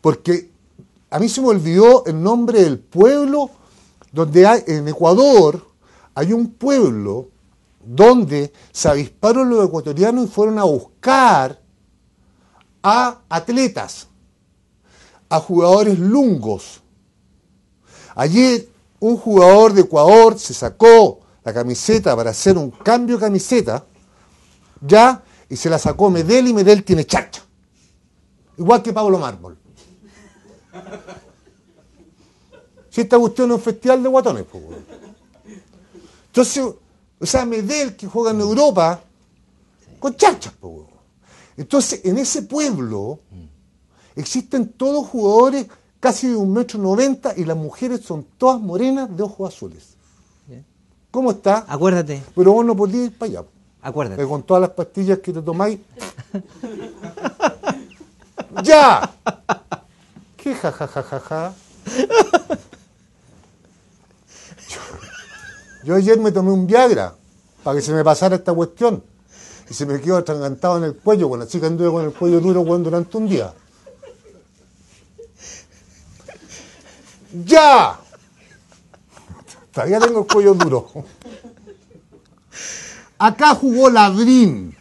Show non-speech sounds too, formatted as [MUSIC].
porque a mí se me olvidó el nombre del pueblo donde hay, en Ecuador hay un pueblo donde se avisparon los ecuatorianos y fueron a buscar a atletas, a jugadores lungos. Ayer un jugador de Ecuador se sacó la camiseta para hacer un cambio de camiseta, ya, y se la sacó Medel y Medel tiene chacha. Igual que Pablo Mármol. [LAUGHS] Si esta cuestión es un festival de guatones, Entonces, o sea, Medel que juega en mm. Europa con chachas Entonces, en ese pueblo mm. existen todos jugadores casi de un metro noventa y las mujeres son todas morenas de ojos azules. ¿Cómo está? Acuérdate. Pero vos no podías ir para allá. Acuérdate. Eh, con todas las pastillas que te tomáis. [LAUGHS] ¡Ya! [LAUGHS] ja, ja, ja, ja, ja. Yo ayer me tomé un Viagra para que se me pasara esta cuestión. Y se me quedó atragantado en el cuello, con la chica anduve con el cuello duro jugando durante un día. ¡Ya! Todavía tengo el cuello duro. Acá jugó Ladrín.